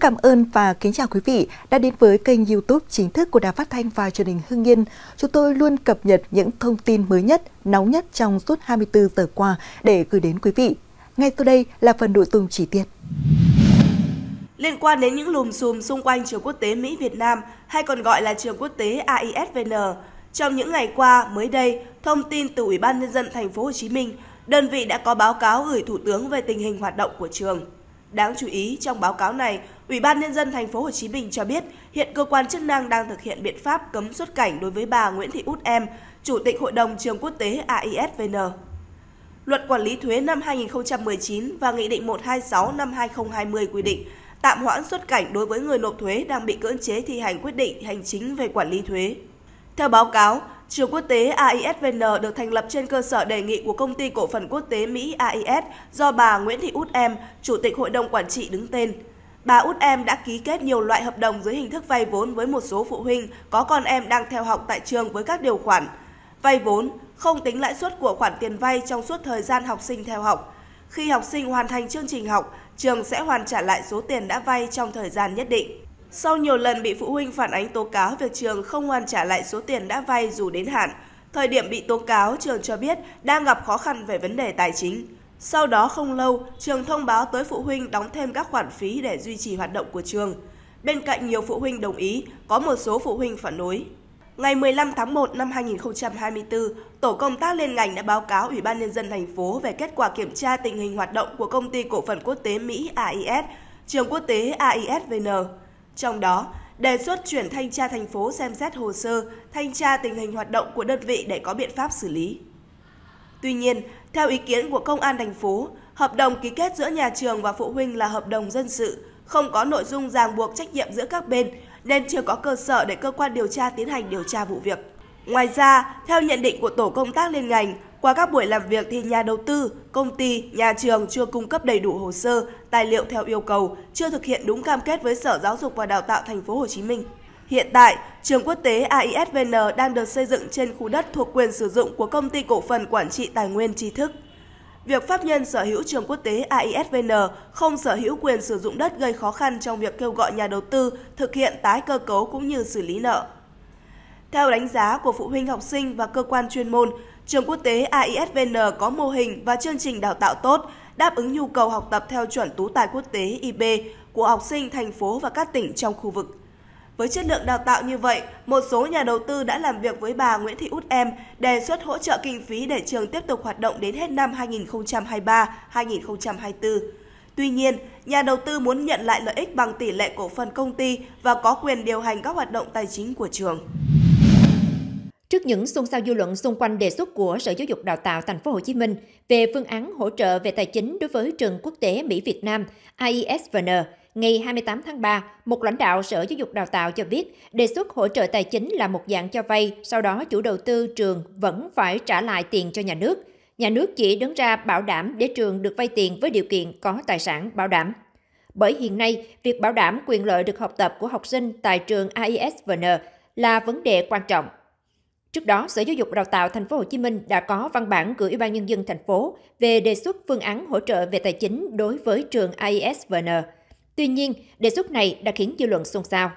cảm ơn và kính chào quý vị đã đến với kênh YouTube chính thức của Đài Phát thanh và Truyền hình Hưng Yên. Chúng tôi luôn cập nhật những thông tin mới nhất, nóng nhất trong suốt 24 giờ qua để gửi đến quý vị. Ngay sau đây là phần nội dung chi tiết. Liên quan đến những lùm xùm xung quanh trường quốc tế Mỹ Việt Nam hay còn gọi là trường quốc tế AISVN, trong những ngày qua mới đây, thông tin từ Ủy ban nhân dân thành phố Hồ Chí Minh, đơn vị đã có báo cáo gửi Thủ tướng về tình hình hoạt động của trường. Đáng chú ý trong báo cáo này, Ủy ban nhân dân thành phố Hồ Chí Minh cho biết, hiện cơ quan chức năng đang thực hiện biện pháp cấm xuất cảnh đối với bà Nguyễn Thị Út Em, Chủ tịch Hội đồng trường quốc tế AISVN. Luật quản lý thuế năm 2019 và Nghị định 126 năm 2020 quy định tạm hoãn xuất cảnh đối với người nộp thuế đang bị cưỡng chế thi hành quyết định hành chính về quản lý thuế. Theo báo cáo, trường quốc tế AISVN được thành lập trên cơ sở đề nghị của công ty cổ phần quốc tế Mỹ AIS do bà Nguyễn Thị Út Em, Chủ tịch Hội đồng Quản trị đứng tên. Bà út em đã ký kết nhiều loại hợp đồng dưới hình thức vay vốn với một số phụ huynh có con em đang theo học tại trường với các điều khoản vay vốn không tính lãi suất của khoản tiền vay trong suốt thời gian học sinh theo học. Khi học sinh hoàn thành chương trình học, trường sẽ hoàn trả lại số tiền đã vay trong thời gian nhất định. Sau nhiều lần bị phụ huynh phản ánh tố cáo việc trường không hoàn trả lại số tiền đã vay dù đến hạn, thời điểm bị tố cáo trường cho biết đang gặp khó khăn về vấn đề tài chính. Sau đó không lâu, trường thông báo tới phụ huynh đóng thêm các khoản phí để duy trì hoạt động của trường. Bên cạnh nhiều phụ huynh đồng ý, có một số phụ huynh phản đối. Ngày 15 tháng 1 năm 2024, tổ công tác liên ngành đã báo cáo Ủy ban nhân dân thành phố về kết quả kiểm tra tình hình hoạt động của công ty cổ phần quốc tế Mỹ AIS, trường quốc tế AISVN. Trong đó, đề xuất chuyển thanh tra thành phố xem xét hồ sơ, thanh tra tình hình hoạt động của đơn vị để có biện pháp xử lý. Tuy nhiên, theo ý kiến của Công an thành phố, hợp đồng ký kết giữa nhà trường và phụ huynh là hợp đồng dân sự, không có nội dung ràng buộc trách nhiệm giữa các bên nên chưa có cơ sở để cơ quan điều tra tiến hành điều tra vụ việc. Ngoài ra, theo nhận định của tổ công tác liên ngành, qua các buổi làm việc thì nhà đầu tư, công ty, nhà trường chưa cung cấp đầy đủ hồ sơ, tài liệu theo yêu cầu, chưa thực hiện đúng cam kết với Sở Giáo dục và Đào tạo thành phố Hồ Chí Minh. Hiện tại, trường quốc tế AISVN đang được xây dựng trên khu đất thuộc quyền sử dụng của Công ty Cổ phần Quản trị Tài nguyên Tri thức. Việc pháp nhân sở hữu trường quốc tế AISVN không sở hữu quyền sử dụng đất gây khó khăn trong việc kêu gọi nhà đầu tư thực hiện tái cơ cấu cũng như xử lý nợ. Theo đánh giá của phụ huynh học sinh và cơ quan chuyên môn, trường quốc tế AISVN có mô hình và chương trình đào tạo tốt, đáp ứng nhu cầu học tập theo chuẩn tú tài quốc tế IB của học sinh thành phố và các tỉnh trong khu vực với chất lượng đào tạo như vậy, một số nhà đầu tư đã làm việc với bà Nguyễn Thị Út Em đề xuất hỗ trợ kinh phí để trường tiếp tục hoạt động đến hết năm 2023-2024. Tuy nhiên, nhà đầu tư muốn nhận lại lợi ích bằng tỷ lệ cổ phần công ty và có quyền điều hành các hoạt động tài chính của trường. Trước những xôn xao dư luận xung quanh đề xuất của Sở Giáo dục Đào tạo Thành phố Hồ Chí Minh về phương án hỗ trợ về tài chính đối với trường quốc tế Mỹ Việt Nam IESVN, Ngày 28 tháng 3, một lãnh đạo Sở Giáo dục Đào tạo cho biết đề xuất hỗ trợ tài chính là một dạng cho vay, sau đó chủ đầu tư trường vẫn phải trả lại tiền cho nhà nước. Nhà nước chỉ đứng ra bảo đảm để trường được vay tiền với điều kiện có tài sản bảo đảm. Bởi hiện nay, việc bảo đảm quyền lợi được học tập của học sinh tại trường AISVN là vấn đề quan trọng. Trước đó, Sở Giáo dục Đào tạo Thành phố Hồ Chí Minh đã có văn bản gửi Ủy ban Nhân dân thành phố về đề xuất phương án hỗ trợ về tài chính đối với trường AISVN. Tuy nhiên, đề xuất này đã khiến dư luận xôn xao.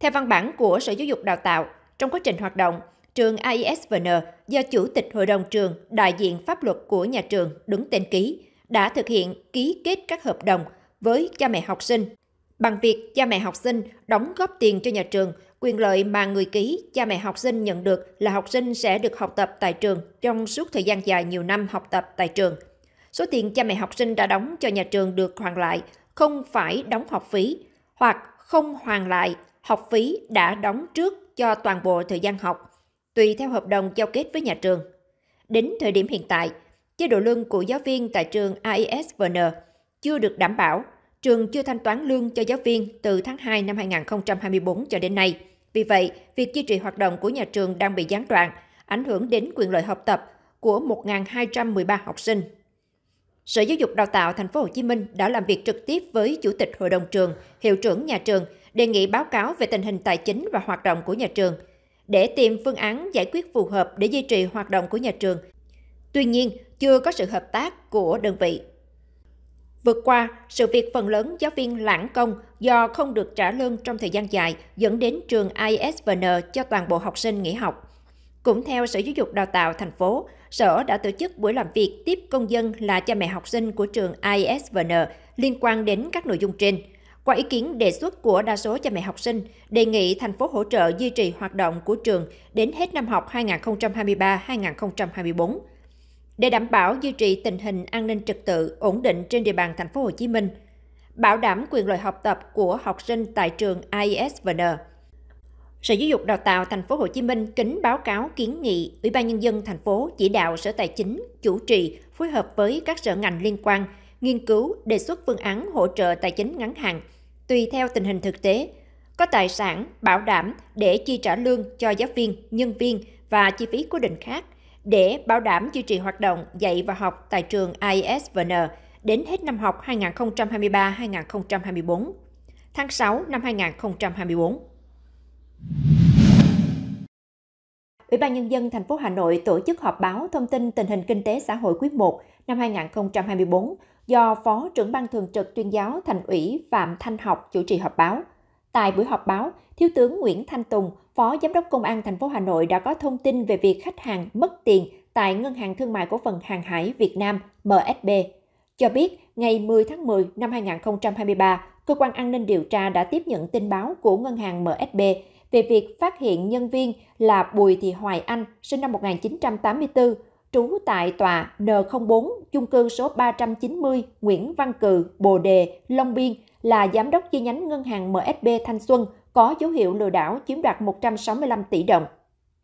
Theo văn bản của Sở Giáo dục Đào tạo, trong quá trình hoạt động, trường AISVN do Chủ tịch Hội đồng trường đại diện pháp luật của nhà trường đứng tên ký, đã thực hiện ký kết các hợp đồng với cha mẹ học sinh bằng việc cha mẹ học sinh đóng góp tiền cho nhà trường quyền lợi mà người ký cha mẹ học sinh nhận được là học sinh sẽ được học tập tại trường trong suốt thời gian dài nhiều năm học tập tại trường số tiền cha mẹ học sinh đã đóng cho nhà trường được hoàn lại không phải đóng học phí hoặc không hoàn lại học phí đã đóng trước cho toàn bộ thời gian học, tùy theo hợp đồng giao kết với nhà trường. Đến thời điểm hiện tại, chế độ lương của giáo viên tại trường AISVN chưa được đảm bảo, trường chưa thanh toán lương cho giáo viên từ tháng 2 năm 2024 cho đến nay. Vì vậy, việc duy trì hoạt động của nhà trường đang bị gián đoạn, ảnh hưởng đến quyền lợi học tập của 1.213 học sinh Sở Giáo dục Đào tạo Thành phố Hồ Chí Minh đã làm việc trực tiếp với Chủ tịch Hội đồng trường, Hiệu trưởng nhà trường đề nghị báo cáo về tình hình tài chính và hoạt động của nhà trường để tìm phương án giải quyết phù hợp để duy trì hoạt động của nhà trường. Tuy nhiên, chưa có sự hợp tác của đơn vị. Vượt qua, sự việc phần lớn giáo viên lãng công do không được trả lương trong thời gian dài dẫn đến trường ISVN cho toàn bộ học sinh nghỉ học. Cũng theo Sở Giáo dục Đào tạo thành phố, Sở đã tổ chức buổi làm việc tiếp công dân là cha mẹ học sinh của trường ISVN liên quan đến các nội dung trên. Qua ý kiến đề xuất của đa số cha mẹ học sinh, đề nghị thành phố hỗ trợ duy trì hoạt động của trường đến hết năm học 2023-2024. Để đảm bảo duy trì tình hình an ninh trật tự ổn định trên địa bàn thành phố Hồ Chí Minh, bảo đảm quyền lợi học tập của học sinh tại trường ISVN. Sở Giáo dục Đào tạo Thành phố Hồ Chí Minh kính báo cáo kiến nghị Ủy ban Nhân dân thành phố chỉ đạo Sở Tài chính chủ trì phối hợp với các sở ngành liên quan nghiên cứu đề xuất phương án hỗ trợ tài chính ngắn hạn tùy theo tình hình thực tế, có tài sản bảo đảm để chi trả lương cho giáo viên, nhân viên và chi phí cố định khác để bảo đảm duy trì hoạt động dạy và học tại trường ISVN đến hết năm học 2023-2024, tháng 6 năm 2024. Ủy ban nhân dân thành phố Hà Nội tổ chức họp báo thông tin tình hình kinh tế xã hội quý 1 năm 2024 do Phó trưởng ban thường trực tuyên giáo Thành ủy Phạm Thanh Học chủ trì họp báo. Tại buổi họp báo, Thiếu tướng Nguyễn Thanh Tùng, Phó Giám đốc Công an thành phố Hà Nội đã có thông tin về việc khách hàng mất tiền tại Ngân hàng Thương mại Cổ phần Hàng hải Việt Nam MSB. Cho biết, ngày 10 tháng 10 năm 2023, Cơ quan An ninh điều tra đã tiếp nhận tin báo của Ngân hàng MSB về việc phát hiện nhân viên là Bùi Thị Hoài Anh, sinh năm 1984, trú tại tòa N04, chung cư số 390 Nguyễn Văn Cừ, Bồ Đề, Long Biên là giám đốc chi nhánh ngân hàng MSB Thanh Xuân có dấu hiệu lừa đảo chiếm đoạt 165 tỷ đồng.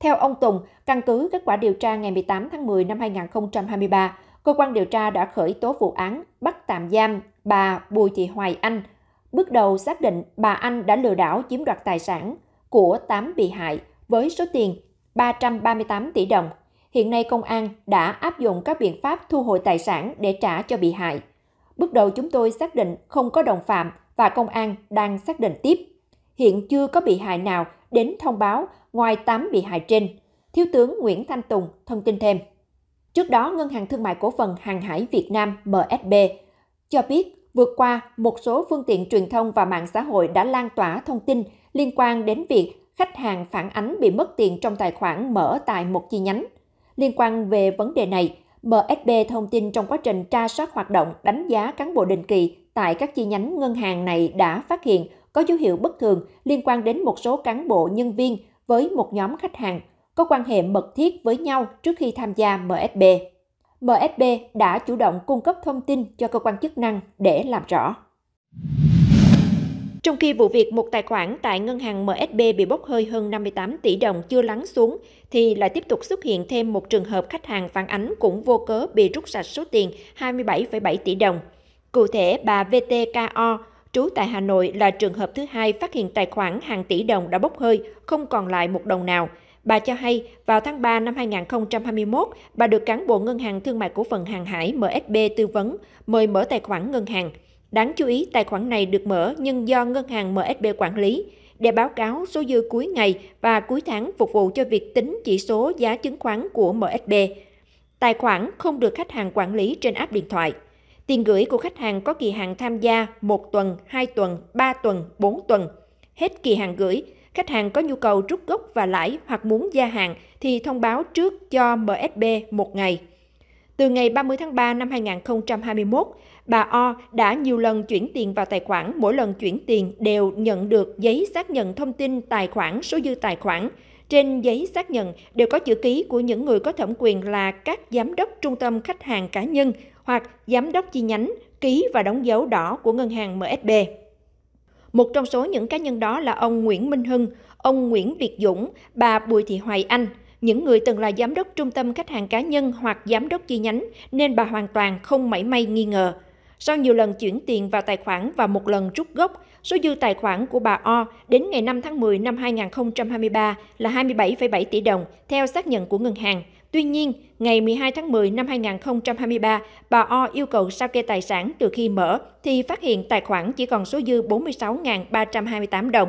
Theo ông Tùng, căn cứ kết quả điều tra ngày 18 tháng 10 năm 2023, cơ quan điều tra đã khởi tố vụ án bắt tạm giam bà Bùi Thị Hoài Anh. Bước đầu xác định bà Anh đã lừa đảo chiếm đoạt tài sản của 8 bị hại với số tiền 338 tỷ đồng. Hiện nay công an đã áp dụng các biện pháp thu hồi tài sản để trả cho bị hại. Bước đầu chúng tôi xác định không có đồng phạm và công an đang xác định tiếp. Hiện chưa có bị hại nào đến thông báo ngoài 8 bị hại trên. Thiếu tướng Nguyễn Thanh Tùng thông tin thêm. Trước đó, Ngân hàng Thương mại Cổ phần Hàng hải Việt Nam MSB cho biết Vượt qua, một số phương tiện truyền thông và mạng xã hội đã lan tỏa thông tin liên quan đến việc khách hàng phản ánh bị mất tiền trong tài khoản mở tại một chi nhánh. Liên quan về vấn đề này, MSB thông tin trong quá trình tra soát hoạt động đánh giá cán bộ định kỳ tại các chi nhánh ngân hàng này đã phát hiện có dấu hiệu bất thường liên quan đến một số cán bộ nhân viên với một nhóm khách hàng có quan hệ mật thiết với nhau trước khi tham gia MSB. MSB đã chủ động cung cấp thông tin cho cơ quan chức năng để làm rõ. Trong khi vụ việc một tài khoản tại ngân hàng MSB bị bốc hơi hơn 58 tỷ đồng chưa lắng xuống, thì lại tiếp tục xuất hiện thêm một trường hợp khách hàng phản ánh cũng vô cớ bị rút sạch số tiền 27,7 tỷ đồng. Cụ thể, bà VTKO, trú tại Hà Nội là trường hợp thứ hai phát hiện tài khoản hàng tỷ đồng đã bốc hơi, không còn lại một đồng nào – Bà cho hay, vào tháng 3 năm 2021, bà được cán bộ Ngân hàng Thương mại Cổ phần Hàng Hải MSB tư vấn, mời mở tài khoản ngân hàng. Đáng chú ý, tài khoản này được mở nhưng do Ngân hàng MSB quản lý, để báo cáo số dư cuối ngày và cuối tháng phục vụ cho việc tính chỉ số giá chứng khoán của MSB. Tài khoản không được khách hàng quản lý trên app điện thoại. Tiền gửi của khách hàng có kỳ hạn tham gia 1 tuần, 2 tuần, 3 tuần, 4 tuần. Hết kỳ hạn gửi, Khách hàng có nhu cầu rút gốc và lãi hoặc muốn gia hạn thì thông báo trước cho MSB một ngày. Từ ngày 30 tháng 3 năm 2021, bà O đã nhiều lần chuyển tiền vào tài khoản, mỗi lần chuyển tiền đều nhận được giấy xác nhận thông tin tài khoản, số dư tài khoản. Trên giấy xác nhận đều có chữ ký của những người có thẩm quyền là các giám đốc trung tâm khách hàng cá nhân hoặc giám đốc chi nhánh ký và đóng dấu đỏ của ngân hàng MSB. Một trong số những cá nhân đó là ông Nguyễn Minh Hưng, ông Nguyễn Việt Dũng, bà Bùi Thị Hoài Anh, những người từng là giám đốc trung tâm khách hàng cá nhân hoặc giám đốc chi nhánh, nên bà hoàn toàn không mảy may nghi ngờ. Sau nhiều lần chuyển tiền vào tài khoản và một lần rút gốc, số dư tài khoản của bà O đến ngày 5 tháng 10 năm 2023 là 27,7 tỷ đồng, theo xác nhận của ngân hàng. Tuy nhiên, ngày 12 tháng 10 năm 2023, bà O yêu cầu sao kê tài sản từ khi mở thì phát hiện tài khoản chỉ còn số dư 46.328 đồng.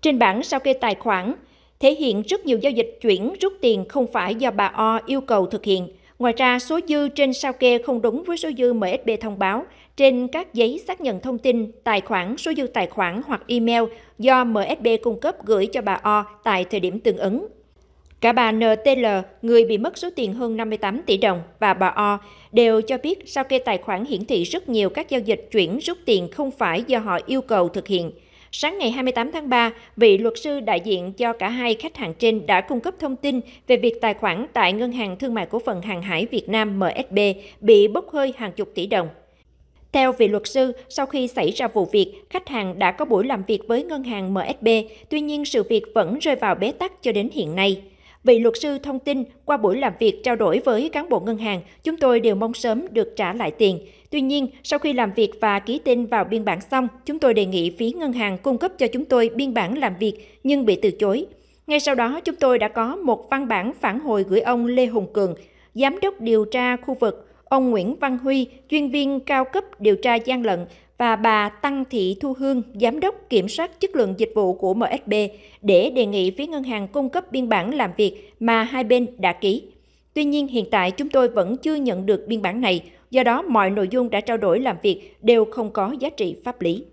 Trên bảng sao kê tài khoản, thể hiện rất nhiều giao dịch chuyển rút tiền không phải do bà O yêu cầu thực hiện. Ngoài ra, số dư trên sao kê không đúng với số dư MSB thông báo trên các giấy xác nhận thông tin, tài khoản, số dư tài khoản hoặc email do MSB cung cấp gửi cho bà O tại thời điểm tương ứng. Cả bà NTL, người bị mất số tiền hơn 58 tỷ đồng, và bà O đều cho biết sao kê tài khoản hiển thị rất nhiều các giao dịch chuyển rút tiền không phải do họ yêu cầu thực hiện. Sáng ngày 28 tháng 3, vị luật sư đại diện cho cả hai khách hàng trên đã cung cấp thông tin về việc tài khoản tại Ngân hàng Thương mại Cổ phần Hàng hải Việt Nam MSB bị bốc hơi hàng chục tỷ đồng. Theo vị luật sư, sau khi xảy ra vụ việc, khách hàng đã có buổi làm việc với ngân hàng MSB, tuy nhiên sự việc vẫn rơi vào bế tắc cho đến hiện nay. Vị luật sư thông tin, qua buổi làm việc trao đổi với cán bộ ngân hàng, chúng tôi đều mong sớm được trả lại tiền. Tuy nhiên, sau khi làm việc và ký tên vào biên bản xong, chúng tôi đề nghị phía ngân hàng cung cấp cho chúng tôi biên bản làm việc nhưng bị từ chối. Ngay sau đó, chúng tôi đã có một văn bản phản hồi gửi ông Lê Hùng Cường, Giám đốc điều tra khu vực, ông Nguyễn Văn Huy, chuyên viên cao cấp điều tra gian lận, và bà Tăng Thị Thu Hương, Giám đốc Kiểm soát Chất lượng Dịch vụ của MSB để đề nghị phía ngân hàng cung cấp biên bản làm việc mà hai bên đã ký. Tuy nhiên, hiện tại chúng tôi vẫn chưa nhận được biên bản này, do đó mọi nội dung đã trao đổi làm việc đều không có giá trị pháp lý.